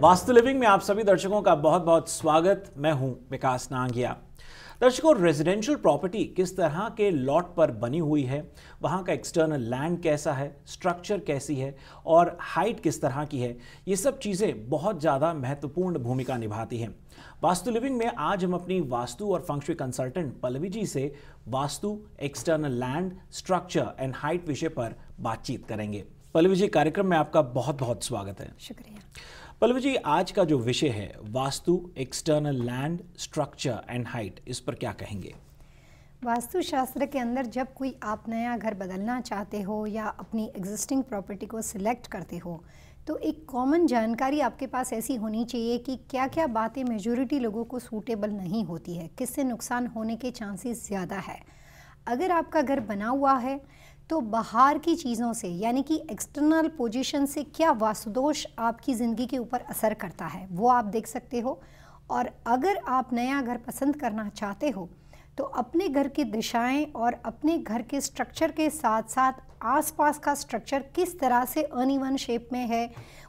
Vastu living में आप सभी दर्शकों का बहुत बहुत स्वागत मैं हूं विकास नांगिया दर्शकों रेजिडेंशियल प्रॉपर्टी किस तरह के लॉट पर बनी हुई है वहाँ का एक्सटर्नल लैंड कैसा है स्ट्रक्चर कैसी है और हाइट किस तरह की है ये सब चीज़ें बहुत ज़्यादा महत्वपूर्ण भूमिका निभाती हैं वास्तु लिविंग में आज हम अपनी वास्तु और फंक्शुई कंसल्टेंट पल्लवी जी से vastu external land structure and height विषय पर बातचीत करेंगे पल्लवी जी कार्यक्रम में आपका बहुत बहुत स्वागत है शुक्रिया पल्लवी जी आज का जो विषय है vastu external land structure and height इस पर क्या कहेंगे वास्तुशास्त्र के अंदर जब कोई आप नया घर बदलना चाहते हो या अपनी एग्जिस्टिंग प्रॉपर्टी को सिलेक्ट करते हो तो एक कॉमन जानकारी आपके पास ऐसी होनी चाहिए कि क्या क्या बातें मेजोरिटी लोगों को सूटेबल नहीं होती है किससे नुकसान होने के चांसेस ज़्यादा है अगर आपका घर बना हुआ है तो बाहर की चीज़ों से यानी कि एक्सटर्नल पोजीशन से क्या वास्तुदोष आपकी ज़िंदगी के ऊपर असर करता है वो आप देख सकते हो और अगर आप नया घर पसंद करना चाहते हो तो अपने घर की दिशाएं और अपने घर के स्ट्रक्चर के साथ साथ आसपास का स्ट्रक्चर किस तरह से अनइवन शेप में है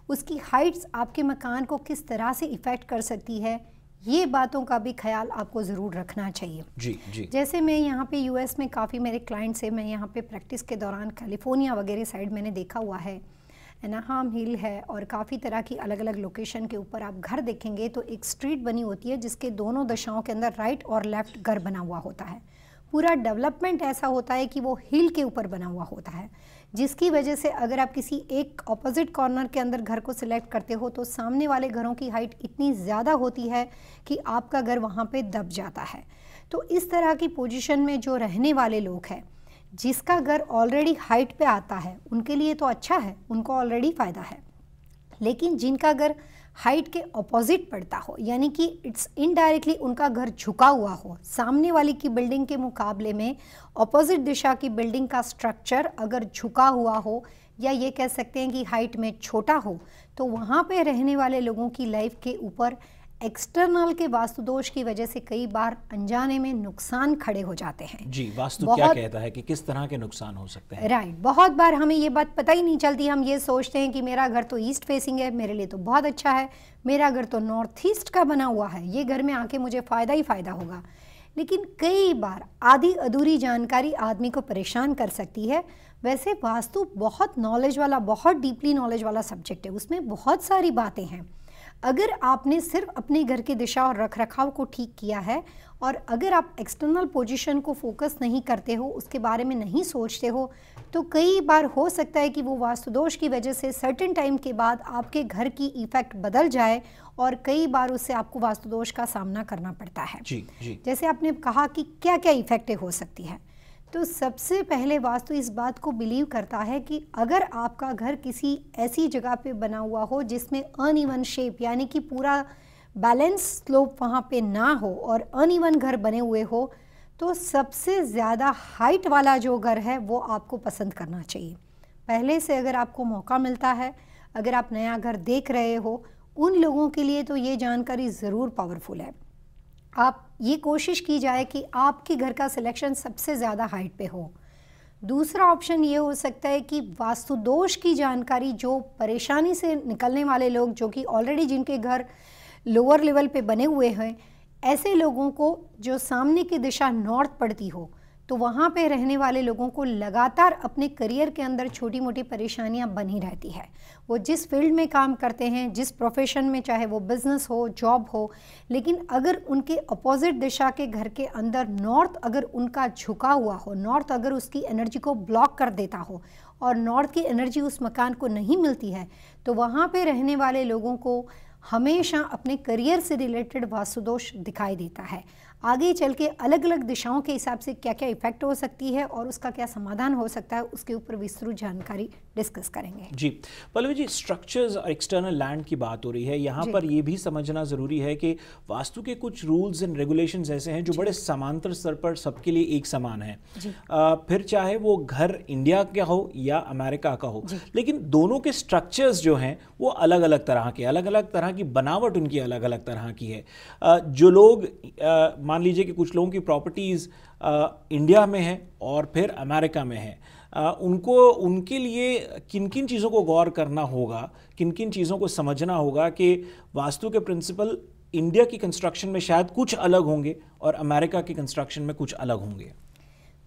उसकी हाइट्स आपके मकान को किस तरह से इफ़ेक्ट कर सकती है ये बातों का भी ख्याल आपको ज़रूर रखना चाहिए जी जी जैसे मैं यहाँ पे यूएस में काफ़ी मेरे क्लाइंट्स है मैं यहाँ पे प्रैक्टिस के दौरान कैलिफोर्निया वगैरह साइड मैंने देखा हुआ है एनाहाम हिल है और काफ़ी तरह की अलग अलग लोकेशन के ऊपर आप घर देखेंगे तो एक स्ट्रीट बनी होती है जिसके दोनों दशाओं के अंदर राइट और लेफ़्ट घर बना हुआ होता है पूरा डेवलपमेंट ऐसा होता है कि वो हिल के ऊपर बना हुआ होता है जिसकी वजह से अगर आप किसी एक ऑपोजिट कॉर्नर के अंदर घर को सिलेक्ट करते हो तो सामने वाले घरों की हाइट इतनी ज़्यादा होती है कि आपका घर वहाँ पे दब जाता है तो इस तरह की पोजीशन में जो रहने वाले लोग हैं जिसका घर ऑलरेडी हाइट पे आता है उनके लिए तो अच्छा है उनको ऑलरेडी फ़ायदा है लेकिन जिनका घर हाइट के अपोजिट पड़ता हो यानी कि इट्स इनडायरेक्टली उनका घर झुका हुआ हो सामने वाले की बिल्डिंग के मुकाबले में अपोजिट दिशा की बिल्डिंग का स्ट्रक्चर अगर झुका हुआ हो या ये कह सकते हैं कि हाइट में छोटा हो तो वहाँ पे रहने वाले लोगों की लाइफ के ऊपर एक्सटर्नल के वास्तु दोष की वजह से कई बार अनजाने में नुकसान खड़े हो जाते हैं जी वास्तु क्या कहता है कि किस तरह के नुकसान हो सकते हैं राइट बहुत बार हमें ये बात पता ही नहीं चलती हम ये सोचते हैं कि मेरा घर तो ईस्ट फेसिंग है मेरे लिए तो बहुत अच्छा है मेरा घर तो नॉर्थ ईस्ट का बना हुआ है ये घर में आके मुझे फ़ायदा ही फ़ायदा होगा लेकिन कई बार आधी अधूरी जानकारी आदमी को परेशान कर सकती है वैसे वास्तु बहुत नॉलेज वाला बहुत डीपली नॉलेज वाला सब्जेक्ट है उसमें बहुत सारी बातें हैं अगर आपने सिर्फ अपने घर की दिशा और रख रखाव को ठीक किया है और अगर आप एक्सटर्नल पोजीशन को फोकस नहीं करते हो उसके बारे में नहीं सोचते हो तो कई बार हो सकता है कि वो वास्तु दोष की वजह से सर्टेन टाइम के बाद आपके घर की इफ़ेक्ट बदल जाए और कई बार उससे आपको वास्तु दोष का सामना करना पड़ता है जी, जी। जैसे आपने कहा कि क्या क्या इफ़ेक्टें हो सकती है तो सबसे पहले वास्तु इस बात को बिलीव करता है कि अगर आपका घर किसी ऐसी जगह पे बना हुआ हो जिसमें अनइवन शेप यानी कि पूरा बैलेंस स्लोप वहाँ पे ना हो और अनइवन घर बने हुए हो तो सबसे ज़्यादा हाइट वाला जो घर है वो आपको पसंद करना चाहिए पहले से अगर आपको मौका मिलता है अगर आप नया घर देख रहे हो उन लोगों के लिए तो ये जानकारी ज़रूर पावरफुल है आप ये कोशिश की जाए कि आपके घर का सिलेक्शन सबसे ज़्यादा हाइट पे हो दूसरा ऑप्शन ये हो सकता है कि वास्तु दोष की जानकारी जो परेशानी से निकलने वाले लोग जो कि ऑलरेडी जिनके घर लोअर लेवल पे बने हुए हैं ऐसे लोगों को जो सामने की दिशा नॉर्थ पड़ती हो तो वहाँ पे रहने वाले लोगों को लगातार अपने करियर के अंदर छोटी मोटी परेशानियाँ बनी रहती है वो जिस फील्ड में काम करते हैं जिस प्रोफेशन में चाहे वो बिज़नेस हो जॉब हो लेकिन अगर उनके अपोजिट दिशा के घर के अंदर नॉर्थ अगर उनका झुका हुआ हो नॉर्थ अगर उसकी एनर्जी को ब्लॉक कर देता हो और नॉर्थ की एनर्जी उस मकान को नहीं मिलती है तो वहाँ पे रहने वाले लोगों को हमेशा अपने करियर से रिलेटेड वास्तुदोष दिखाई देता है आगे चल के अलग अलग दिशाओं के हिसाब से क्या क्या इफेक्ट हो सकती है और उसका क्या समाधान हो सकता है उसके ऊपर विस्तृत जानकारी डिस्कस करेंगे जी पल्लवी जी स्ट्रक्चर्स और एक्सटर्नल लैंड की बात हो रही है यहाँ पर ये भी समझना ज़रूरी है कि वास्तु के कुछ रूल्स एंड रेगुलेशन ऐसे हैं जो बड़े समांतर स्तर पर सबके लिए एक समान है फिर चाहे वो घर इंडिया का हो या अमेरिका का हो लेकिन दोनों के स्ट्रक्चर्स जो हैं वो अलग अलग तरह के अलग अलग तरह की बनावट उनकी अलग अलग तरह की है जो लोग मान लीजिए कि कुछ लोगों की प्रॉपर्टीज़ इंडिया में है और फिर अमेरिका में है आ, उनको उनके लिए किन किन चीज़ों को गौर करना होगा किन किन चीज़ों को समझना होगा कि वास्तु के प्रिंसिपल इंडिया की कंस्ट्रक्शन में शायद कुछ अलग होंगे और अमेरिका की कंस्ट्रक्शन में कुछ अलग होंगे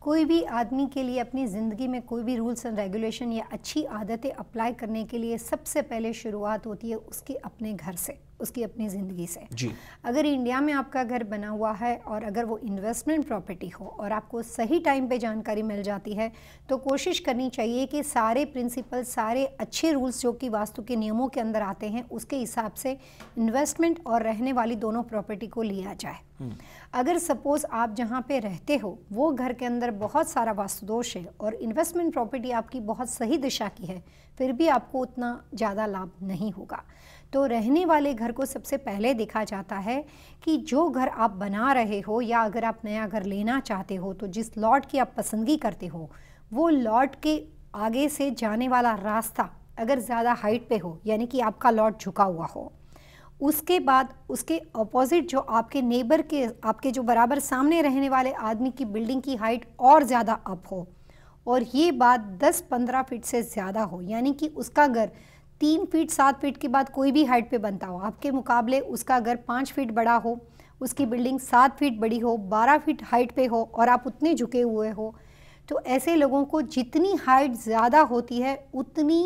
कोई भी आदमी के लिए अपनी ज़िंदगी में कोई भी रूल्स एंड रेगुलेशन या अच्छी आदतें अप्लाई करने के लिए सबसे पहले शुरुआत होती है उसके अपने घर से उसकी अपनी ज़िंदगी से जी अगर इंडिया में आपका घर बना हुआ है और अगर वो इन्वेस्टमेंट प्रॉपर्टी हो और आपको सही टाइम पे जानकारी मिल जाती है तो कोशिश करनी चाहिए कि सारे प्रिंसिपल सारे अच्छे रूल्स जो कि वास्तु के नियमों के अंदर आते हैं उसके हिसाब से इन्वेस्टमेंट और रहने वाली दोनों प्रॉपर्टी को लिया जाए अगर सपोज़ आप जहाँ पे रहते हो वो घर के अंदर बहुत सारा वास्तुदोष है और इन्वेस्टमेंट प्रॉपर्टी आपकी बहुत सही दिशा की है फिर भी आपको उतना ज़्यादा लाभ नहीं होगा तो रहने वाले घर को सबसे पहले देखा जाता है कि जो घर आप बना रहे हो या अगर आप नया घर लेना चाहते हो तो जिस लॉट की आप पसंदगी करते हो वो लॉट के आगे से जाने वाला रास्ता अगर ज़्यादा हाइट पे हो यानी कि आपका लॉट झुका हुआ हो उसके बाद उसके अपोजिट जो आपके नेबर के आपके जो बराबर सामने रहने वाले आदमी की बिल्डिंग की हाइट और ज़्यादा अप हो और ये बात 10-15 फीट से ज़्यादा हो यानी कि उसका घर तीन फीट सात फीट के बाद कोई भी हाइट पे बनता हो आपके मुकाबले उसका घर पाँच फीट बड़ा हो उसकी बिल्डिंग सात फीट बड़ी हो बारह फीट हाइट पे हो और आप उतने झुके हुए हो तो ऐसे लोगों को जितनी हाइट ज़्यादा होती है उतनी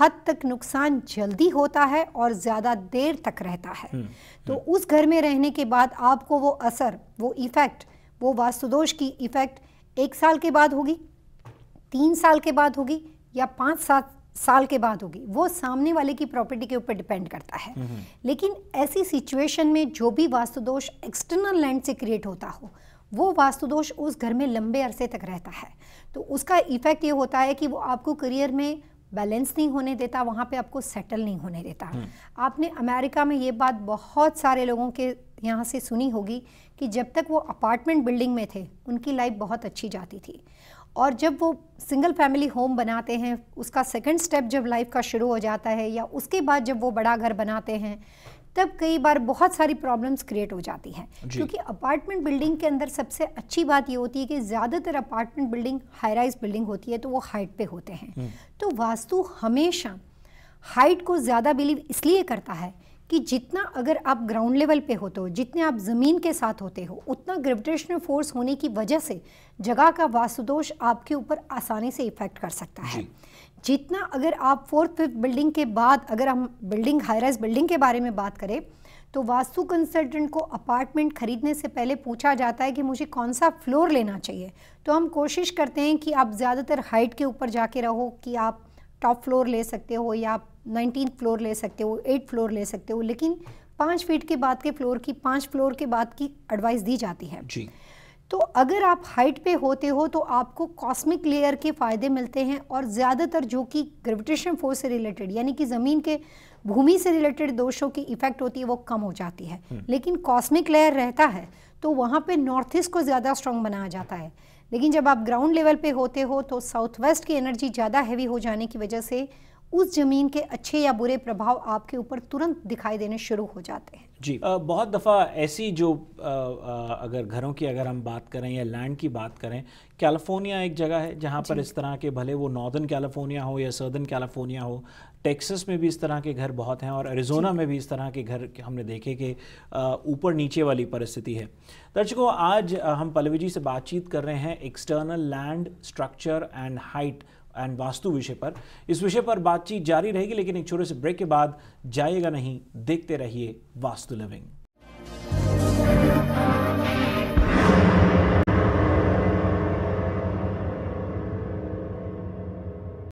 हद तक नुकसान जल्दी होता है और ज़्यादा देर तक रहता है हम्म, तो हम्म। उस घर में रहने के बाद आपको वो असर वो इफ़ेक्ट वो वास्तुदोष की इफ़ेक्ट एक साल के बाद होगी तीन साल के बाद होगी या पाँच सात साल के बाद होगी वो सामने वाले की प्रॉपर्टी के ऊपर डिपेंड करता है हम्म, लेकिन ऐसी सिचुएशन में जो भी वास्तुदोष एक्सटर्नल लैंड से क्रिएट होता हो वो वास्तुदोष उस घर में लंबे अरसे तक रहता है तो उसका इफ़ेक्ट ये होता है कि वो आपको करियर में बैलेंस नहीं होने देता वहाँ पे आपको सेटल नहीं होने देता हम्म। आपने अमेरिका में ये बात बहुत सारे लोगों के यहाँ से सुनी होगी कि जब तक वो अपार्टमेंट बिल्डिंग में थे उनकी लाइफ बहुत अच्छी जाती थी और जब वो सिंगल फैमिली होम बनाते हैं उसका सेकंड स्टेप जब लाइफ का शुरू हो जाता है या उसके बाद जब वो बड़ा घर बनाते हैं तब कई बार बहुत सारी प्रॉब्लम्स क्रिएट हो जाती हैं क्योंकि अपार्टमेंट बिल्डिंग के अंदर सबसे अच्छी बात ये होती है कि ज़्यादातर apartment building high rise building होती है तो वो हाइट पे होते हैं हम्म। तो वास्तु हमेशा हाइट को ज़्यादा बिलीव इसलिए करता है कि जितना अगर आप ग्राउंड लेवल पे होते हो जितने आप ज़मीन के साथ होते हो उतना ग्रेविटेशनल फोर्स होने की वजह से जगह का वास्तुदोष आपके ऊपर आसानी से इफ़ेक्ट कर सकता है जितना अगर आप फोर्थ फिफ्थ बिल्डिंग के बाद अगर हम बिल्डिंग हाईराइज बिल्डिंग के बारे में बात करें तो वास्तु कंसल्टेंट को अपार्टमेंट खरीदने से पहले पूछा जाता है कि मुझे कौन सा फ्लोर लेना चाहिए तो हम कोशिश करते हैं कि आप ज़्यादातर हाइट के ऊपर जाके रहो कि आप टॉप फ्लोर ले सकते हो या आप नाइनटीन फ्लोर ले सकते हो एट फ्लोर ले सकते हो लेकिन पाँच फीट के बाद के फ्लोर की पाँच फ्लोर के बाद की एडवाइस दी जाती है जी तो अगर आप हाइट पे होते हो तो आपको कॉस्मिक लेयर के फ़ायदे मिलते हैं और ज़्यादातर जो कि ग्रेविटेशन फोर्स से रिलेटेड यानी कि ज़मीन के भूमि से रिलेटेड दोषों की इफ़ेक्ट होती है वो कम हो जाती है हम्म। लेकिन कॉस्मिक लेयर रहता है तो वहाँ पे नॉर्थ ईस्ट को ज़्यादा स्ट्रांग बनाया जाता है लेकिन जब आप ग्राउंड लेवल पे होते हो तो साउथ वेस्ट की एनर्जी ज़्यादा हैवी हो जाने की वजह से उस ज़मीन के अच्छे या बुरे प्रभाव आपके ऊपर तुरंत दिखाई देने शुरू हो जाते हैं जी आ, बहुत दफ़ा ऐसी जो आ, आ, अगर घरों की अगर हम बात करें या लैंड की बात करें कैलिफोर्निया एक जगह है जहाँ पर इस तरह के भले वो नॉर्दर्न कैलिफोर्निया हो या सर्दर्न कैलिफोर्निया हो टेक्सस में भी इस तरह के घर बहुत हैं और एरिजोना में भी इस तरह के घर हमने देखे कि ऊपर नीचे वाली परिस्थिति है दर्शकों आज हम पलवी जी से बातचीत कर रहे हैं external land structure and height and वास्तु विषय पर इस विषय पर बातचीत जारी रहेगी लेकिन एक छोटे से ब्रेक के बाद जाइएगा नहीं देखते रहिए वास्तु लिविंग